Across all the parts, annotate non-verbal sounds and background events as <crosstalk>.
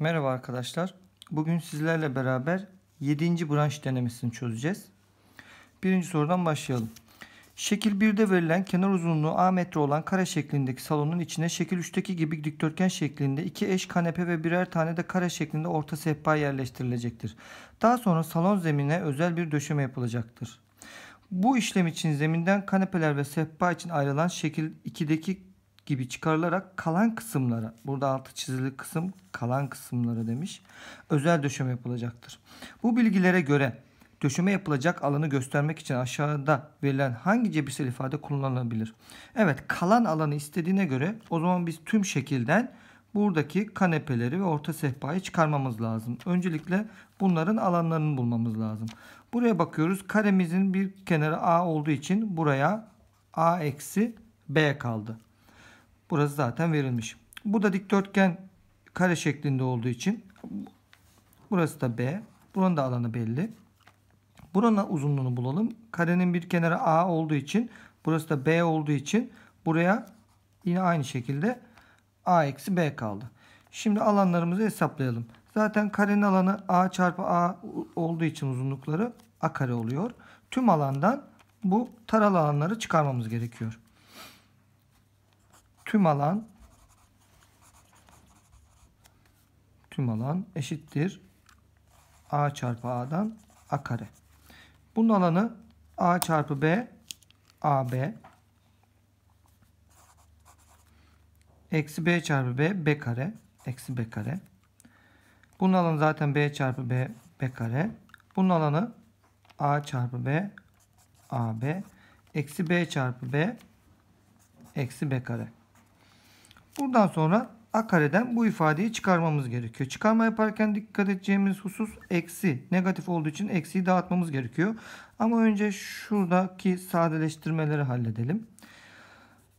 Merhaba arkadaşlar. Bugün sizlerle beraber 7. branş denemesini çözeceğiz. Birinci sorudan başlayalım. Şekil 1'de verilen kenar uzunluğu A metre olan kare şeklindeki salonun içine şekil 3'teki gibi dikdörtgen şeklinde iki eş kanepe ve birer tane de kare şeklinde orta sehpa yerleştirilecektir. Daha sonra salon zemine özel bir döşeme yapılacaktır. Bu işlem için zeminden kanepeler ve sehpa için ayrılan şekil 2'deki gibi çıkarılarak kalan kısımlara, burada altı çizili kısım kalan kısımlara demiş, özel döşeme yapılacaktır. Bu bilgilere göre döşeme yapılacak alanı göstermek için aşağıda verilen hangi cebirsel ifade kullanılabilir? Evet kalan alanı istediğine göre o zaman biz tüm şekilden buradaki kanepeleri ve orta sehpayı çıkarmamız lazım. Öncelikle bunların alanlarını bulmamız lazım. Buraya bakıyoruz. Karemizin bir kenarı A olduğu için buraya A eksi B kaldı. Burası zaten verilmiş. Bu da dikdörtgen kare şeklinde olduğu için burası da B. Buranın da alanı belli. Buranın uzunluğunu bulalım. Karenin bir kenarı A olduğu için burası da B olduğu için buraya yine aynı şekilde A eksi B kaldı. Şimdi alanlarımızı hesaplayalım. Zaten karenin alanı A çarpı A olduğu için uzunlukları A kare oluyor. Tüm alandan bu taralı alanları çıkarmamız gerekiyor tüm alan tüm alan eşittir a çarpı a'dan a kare. Bunun alanı a çarpı b ab eksi b çarpı b b kare eksi b kare. Bunun alanı zaten b çarpı b b kare. Bunun alanı a çarpı b ab eksi b çarpı b eksi b kare. Buradan sonra a kareden bu ifadeyi çıkarmamız gerekiyor. Çıkarma yaparken dikkat edeceğimiz husus eksi. Negatif olduğu için eksiyi dağıtmamız gerekiyor. Ama önce şuradaki sadeleştirmeleri halledelim.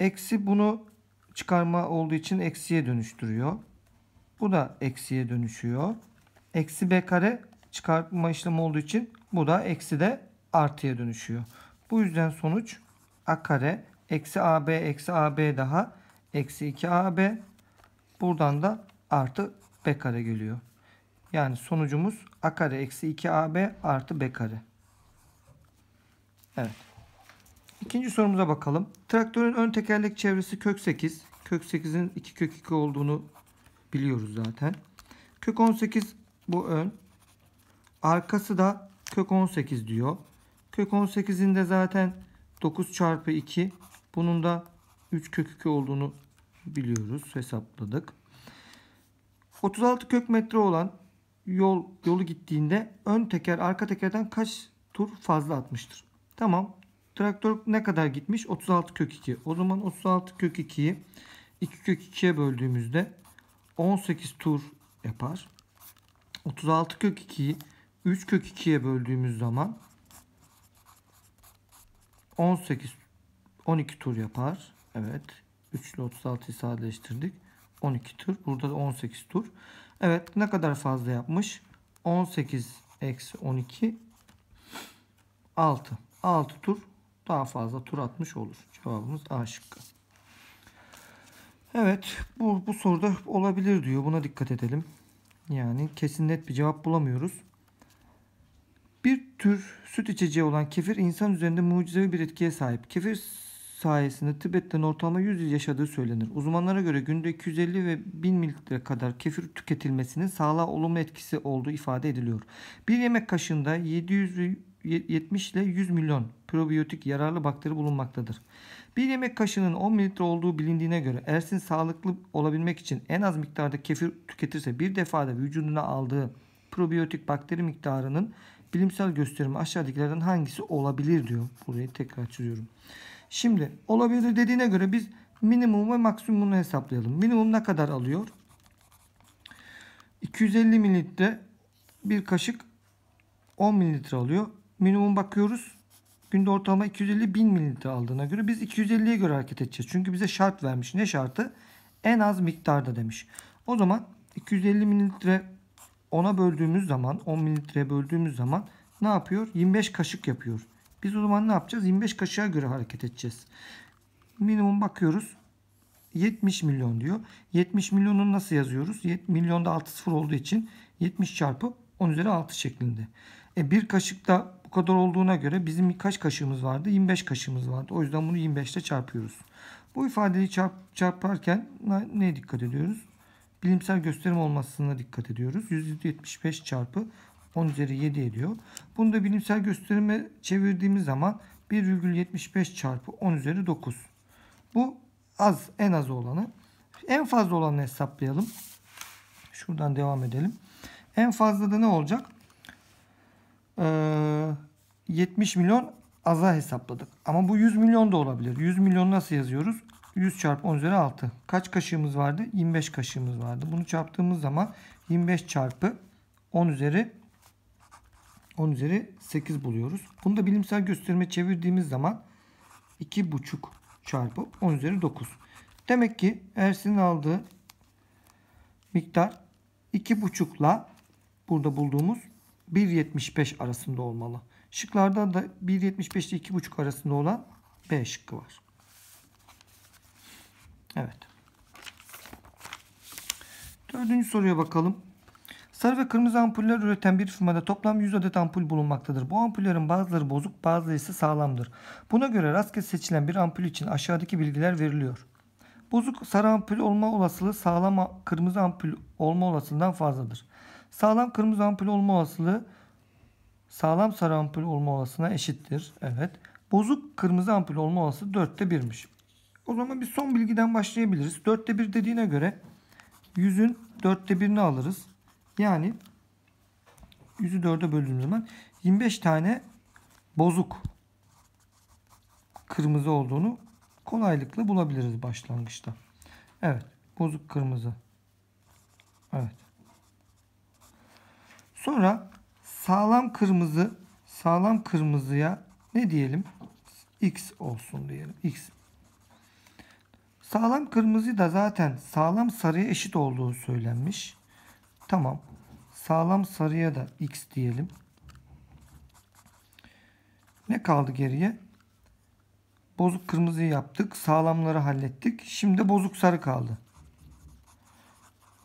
Eksi bunu çıkarma olduğu için eksiye dönüştürüyor. Bu da eksiye dönüşüyor. Eksi b kare çıkartma işlemi olduğu için bu da eksi de artıya dönüşüyor. Bu yüzden sonuç a kare eksi ab eksi ab daha eksi 2ab buradan da artı b kare geliyor. Yani sonucumuz a kare eksi 2ab artı b kare. Evet. İkinci sorumuza bakalım. Traktörün ön tekerlek çevresi kök 8. Kök 8'in 2 kök 2 olduğunu biliyoruz zaten. Kök 18 bu ön. Arkası da kök 18 diyor. Kök 18'in de zaten 9 çarpı 2. Bunun da 3 kök 2 olduğunu biliyoruz. Hesapladık. 36 kök metre olan yol yolu gittiğinde ön teker arka tekerden kaç tur fazla atmıştır? Tamam. Traktör ne kadar gitmiş? 36 kök 2. O zaman 36 kök 2'yi 2 kök 2'ye böldüğümüzde 18 tur yapar. 36 kök 2'yi 3 kök 2'ye böldüğümüz zaman 18 12 tur yapar. Evet. 3 ile 36'yı sadeleştirdik. 12 tur. Burada da 18 tur. Evet. Ne kadar fazla yapmış? 18 eksi 12 6. 6 tur daha fazla tur atmış olur. Cevabımız A şıkkı. Evet. Bu, bu soruda olabilir diyor. Buna dikkat edelim. Yani kesin net bir cevap bulamıyoruz. Bir tür süt içeceği olan kefir insan üzerinde mucizevi bir etkiye sahip. Kefir sayesinde Tibet'ten ortalama 100 yıl yaşadığı söylenir. Uzmanlara göre günde 250 ve 1000 mililitre kadar kefir tüketilmesinin sağlığa olumlu etkisi olduğu ifade ediliyor. Bir yemek kaşığında 770 ile 100 milyon probiyotik yararlı bakteri bulunmaktadır. Bir yemek kaşığının 10 mililitre olduğu bilindiğine göre Ersin sağlıklı olabilmek için en az miktarda kefir tüketirse bir defada vücuduna aldığı probiyotik bakteri miktarının bilimsel gösterimi aşağıdakilerden hangisi olabilir diyor. Burayı tekrar çiziyorum. Şimdi olabilir dediğine göre biz minimum ve maksimumunu hesaplayalım. Minimum ne kadar alıyor? 250 mililitre bir kaşık 10 mililitre alıyor. Minimum bakıyoruz. Günde ortalama 250 bin mililitre aldığına göre biz 250'ye göre hareket edeceğiz. Çünkü bize şart vermiş. Ne şartı? En az miktarda demiş. O zaman 250 mililitre 10'a böldüğümüz zaman 10 mililitreye böldüğümüz zaman ne yapıyor? 25 kaşık yapıyor. Biz o zaman ne yapacağız? 25 kaşığa göre hareket edeceğiz. Minimum bakıyoruz. 70 milyon diyor. 70 milyonun nasıl yazıyoruz? 7 milyonda 6 sıfır olduğu için 70 çarpı 10 üzeri 6 şeklinde. E bir kaşıkta bu kadar olduğuna göre bizim kaç kaşığımız vardı? 25 kaşığımız vardı. O yüzden bunu 25 ile çarpıyoruz. Bu ifadeyi çarp, çarparken neye dikkat ediyoruz? Bilimsel gösterim olmasına dikkat ediyoruz. 175 çarpı 10 üzeri 7 ediyor. Bunu da bilimsel gösterime çevirdiğimiz zaman 1,75 çarpı 10 üzeri 9. Bu az en az olanı. En fazla olanı hesaplayalım. Şuradan devam edelim. En fazla da ne olacak? Ee, 70 milyon aza hesapladık. Ama bu 100 milyon da olabilir. 100 milyon nasıl yazıyoruz? 100 çarpı 10 üzeri 6. Kaç kaşığımız vardı? 25 kaşığımız vardı. Bunu çarptığımız zaman 25 çarpı 10 üzeri 10 üzeri 8 buluyoruz. Bunu da bilimsel gösterime çevirdiğimiz zaman 2,5 çarpı 10 üzeri 9. Demek ki Ersin'in aldığı miktar 2,5 ile burada bulduğumuz 1,75 arasında olmalı. Şıklarda da 1,75 ile 2,5 arasında olan B şıkkı var. Evet. Dördüncü soruya bakalım. Sarı ve kırmızı ampuller üreten bir firmada toplam 100 adet ampul bulunmaktadır. Bu ampullerin bazıları bozuk bazıları ise sağlamdır. Buna göre rastgele seçilen bir ampul için aşağıdaki bilgiler veriliyor. Bozuk sarı ampul olma olasılığı sağlam kırmızı ampul olma olasılığından fazladır. Sağlam kırmızı ampul olma olasılığı sağlam sarı ampul olma olasılığına eşittir. Evet. Bozuk kırmızı ampul olma olasılığı 4'te 1'miş. O zaman bir son bilgiden başlayabiliriz. 4'te 1 dediğine göre 100'ün 4'te 1'ini alırız. Yani 100'ü 4'e böldüğüm zaman 25 tane bozuk kırmızı olduğunu kolaylıkla bulabiliriz başlangıçta. Evet. Bozuk kırmızı. Evet. Sonra sağlam kırmızı sağlam kırmızıya ne diyelim? X olsun diyelim. X. Sağlam kırmızı da zaten sağlam sarıya eşit olduğu söylenmiş. Tamam. Sağlam sarıya da x diyelim. Ne kaldı geriye? Bozuk kırmızıyı yaptık. Sağlamları hallettik. Şimdi bozuk sarı kaldı.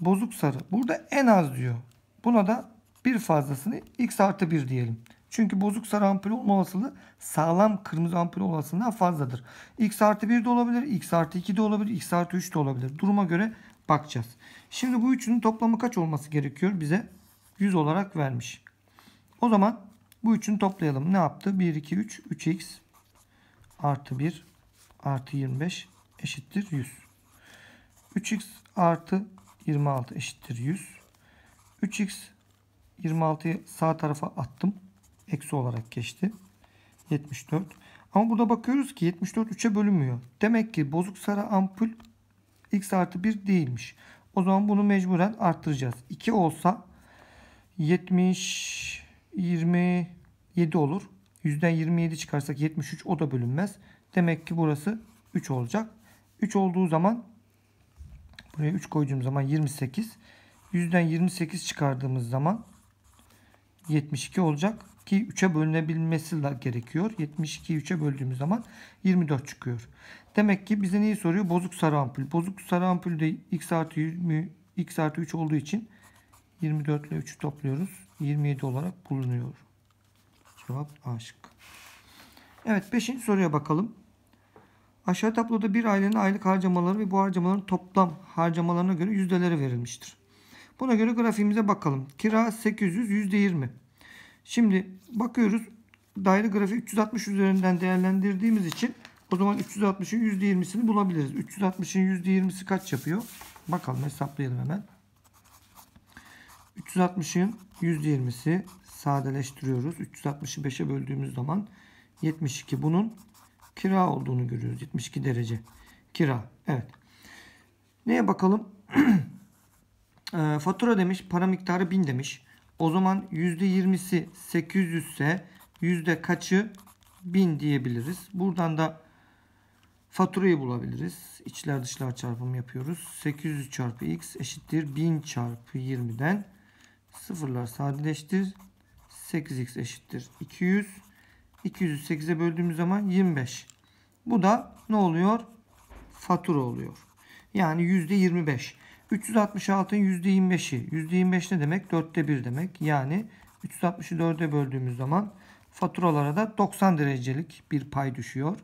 Bozuk sarı. Burada en az diyor. Buna da bir fazlasını x artı 1 diyelim. Çünkü bozuk sarı ampul olma olasılığı sağlam kırmızı ampul olasılığından fazladır. x artı 1 de olabilir, x artı 2 de olabilir, x artı 3 de olabilir. Duruma göre bakacağız. Şimdi bu üçünün toplamı kaç olması gerekiyor? Bize 100 olarak vermiş. O zaman bu üçünü toplayalım. Ne yaptı? 1, 2, 3, 3x artı 1 artı 25 eşittir 100. 3x artı 26 eşittir 100. 3x 26'yı sağ tarafa attım. Eksi olarak geçti. 74. Ama burada bakıyoruz ki 74 3'e bölünmüyor. Demek ki bozuk sarı ampul x artı 1 değilmiş. O zaman bunu mecburen arttıracağız. 2 olsa 70, 27 olur. Yüzden 27 çıkarsak 73 o da bölünmez. Demek ki burası 3 olacak. 3 olduğu zaman buraya 3 koyduğum zaman 28. Yüzden 28 çıkardığımız zaman 72 olacak. Ki 3'e bölünebilmesi gerekiyor. 72'yi 3'e böldüğümüz zaman 24 çıkıyor. Demek ki bize neyi soruyor? Bozuk sarı ampul. Bozuk sarı ampul de x artı 20, x artı 3 olduğu için 24 ile 3'ü topluyoruz. 27 olarak bulunuyor. Cevap A Evet 5. soruya bakalım. Aşağı tabloda bir ailenin aylık harcamaları ve bu harcamaların toplam harcamalarına göre yüzdeleri verilmiştir. Buna göre grafiğimize bakalım. Kira 800 yüzde %20. Şimdi bakıyoruz daire grafiği 360 üzerinden değerlendirdiğimiz için o zaman 360'ın %20'sini bulabiliriz. 360'ın %20'si kaç yapıyor? Bakalım hesaplayalım hemen. 360'ın %20'si sadeleştiriyoruz. 360'ı 5'e böldüğümüz zaman 72 bunun kira olduğunu görüyoruz. 72 derece kira. Evet. Neye bakalım? <clears throat> e, fatura demiş para miktarı 1000 demiş. O zaman %20'si 800 ise yüzde kaçı 1000 diyebiliriz. Buradan da Faturayı bulabiliriz. İçler dışlar çarpımı yapıyoruz. 800 çarpı x eşittir 1000 çarpı 20'den sıfırlar sadeleştir. 8x eşittir 200. 200'ü 8'e böldüğümüz zaman 25. Bu da ne oluyor? Fatura oluyor. Yani yüzde %25. 366'ın %25'i. Yüzde %25 ne demek? Dörtte bir demek. Yani 360'ı 4'e böldüğümüz zaman faturalara da 90 derecelik bir pay düşüyor.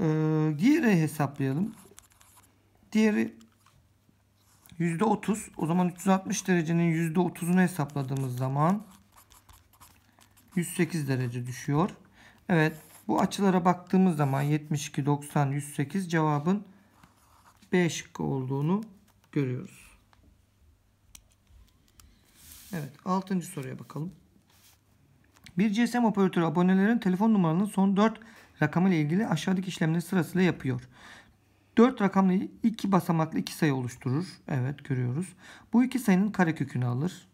Ee, diğeri hesaplayalım. Diğeri %30. O zaman 360 derecenin %30'unu hesapladığımız zaman 108 derece düşüyor. Evet bu açılara baktığımız zaman 72, 90, 108 cevabın B şıkkı olduğunu görüyoruz. Evet 6. soruya bakalım. Bir GSM operatörü abonelerin telefon numaranın son 4 rakamıyla ilgili aşağıdaki işlemleri sırasıyla yapıyor. 4 rakamlı 2 basamaklı 2 sayı oluşturur. Evet görüyoruz. Bu iki sayının karekökünü alır.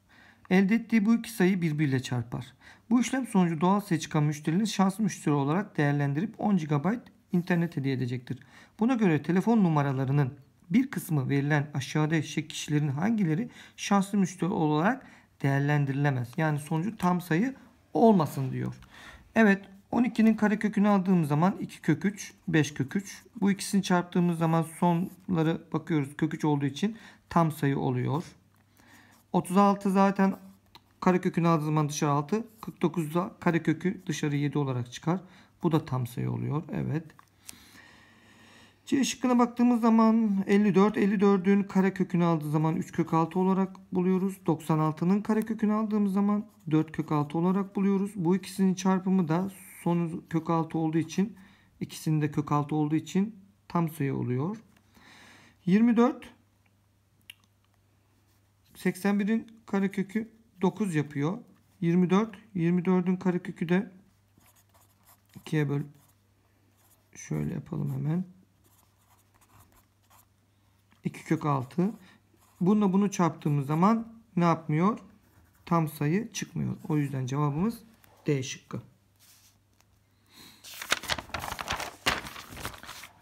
Elde ettiği bu iki sayıyı birbiriyle çarpar. Bu işlem sonucu doğal sayı çıkan müşterinin şanslı müşteri olarak değerlendirip 10 GB internet hediye edecektir. Buna göre telefon numaralarının bir kısmı verilen aşağıdaki kişilerin hangileri şanslı müşteri olarak değerlendirilemez. Yani sonucu tam sayı olmasın diyor. Evet 12'nin karekökünü aldığımız zaman 2 kök 3, 5 kök 3. Bu ikisini çarptığımız zaman sonları bakıyoruz kök 3 olduğu için tam sayı oluyor. 36 zaten karekökünü aldığı zaman dışarı 6. 49'da karekökü dışarı 7 olarak çıkar. Bu da tam sayı oluyor. Evet. C şıkkına baktığımız zaman 54, 54'ün kare kökünü aldığı zaman 3 kök 6 olarak buluyoruz. 96'nın kare kökünü aldığımız zaman 4 kök 6 olarak buluyoruz. Bu ikisinin çarpımı da sonu kök altı olduğu için ikisinin kök altı olduğu için tam sayı oluyor. 24 81'in karekökü 9 yapıyor. 24 24'ün karekökü de 2'ye böl. Şöyle yapalım hemen. 2 kök 6. Bununla bunu çarptığımız zaman ne yapmıyor? Tam sayı çıkmıyor. O yüzden cevabımız D şıkkı.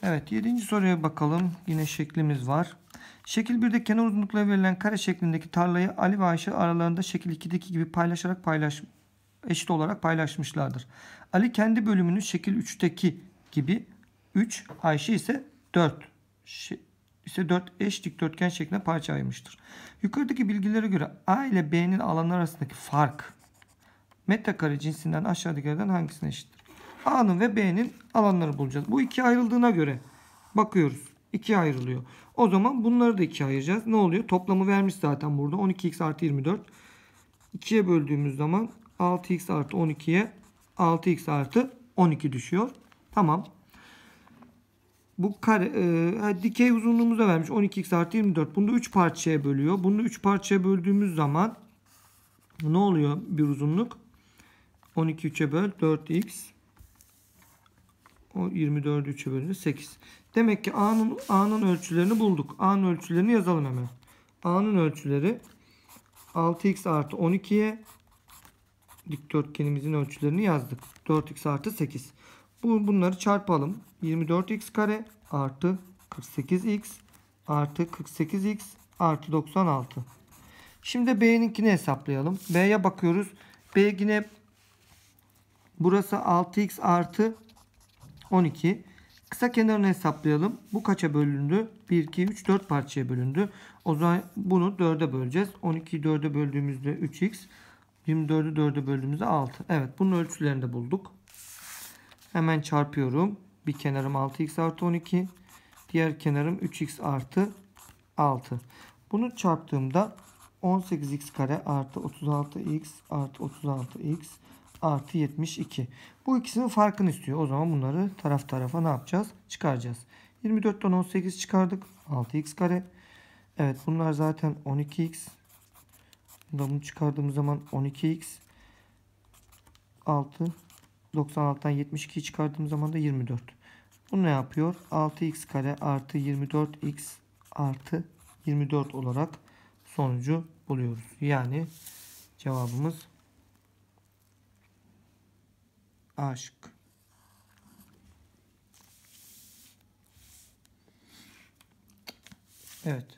Evet 7. soruya bakalım. Yine şeklimiz var. Şekil 1'de kenar uzunlukları verilen kare şeklindeki tarlayı Ali ve Ayşe aralarında şekil 2'deki gibi paylaşarak paylaş eşit olarak paylaşmışlardır. Ali kendi bölümünü şekil 3'teki gibi 3, Ayşe ise 4 ise 4 eş dikdörtgen şeklinde parça ayırmıştır. Yukarıdaki bilgilere göre A ile B'nin alanları arasındaki fark metrekare cinsinden aşağıdakilerden hangisine eşittir? A'nın ve B'nin alanları bulacağız. Bu ikiye ayrıldığına göre bakıyoruz. İkiye ayrılıyor. O zaman bunları da ikiye ayıracağız. Ne oluyor? Toplamı vermiş zaten burada. 12x artı 24. İkiye böldüğümüz zaman 6x artı 12'ye 6x artı 12 düşüyor. Tamam. Bu kare, e, dikey uzunluğumuza vermiş 12x artı 24. Bunu da 3 parçaya bölüyor. Bunu da 3 parçaya böldüğümüz zaman ne oluyor bir uzunluk? 12 3'e böl 4x o 24 3'e bölünür 8. Demek ki A'nın A'nın ölçülerini bulduk. A'nın ölçülerini yazalım hemen. A'nın ölçüleri 6x artı 12'ye dikdörtgenimizin ölçülerini yazdık. 4x artı 8. Bu, bunları çarpalım. 24x kare artı 48x artı 48x artı 96. Şimdi B'ninkini hesaplayalım. B'ye bakıyoruz. B yine burası 6x artı 12. Kısa kenarını hesaplayalım. Bu kaça bölündü? 1, 2, 3, 4 parçaya bölündü. O zaman bunu 4'e böleceğiz. 12'yi 4'e böldüğümüzde 3x. 24'ü 4'e böldüğümüzde 6. Evet bunun ölçülerini de bulduk. Hemen çarpıyorum. Bir kenarım 6x artı 12. Diğer kenarım 3x artı 6. Bunu çarptığımda 18x kare artı 36x artı 36x artı 72. Bu ikisinin farkını istiyor. O zaman bunları taraf tarafa ne yapacağız? Çıkaracağız. 24'ten 18 çıkardık. 6x kare. Evet bunlar zaten 12x. Bundan bunu çıkardığımız zaman 12x. 6. 96'tan 72 çıkardığım zaman da 24. Bu ne yapıyor? 6x kare artı 24x artı 24 olarak sonucu buluyoruz. Yani cevabımız aşk. Evet.